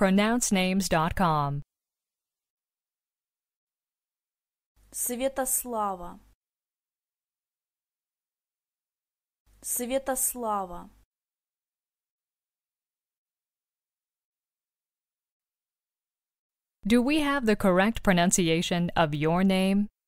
pronouncenames.com. Светослава Светослава Do we have the correct pronunciation of your name?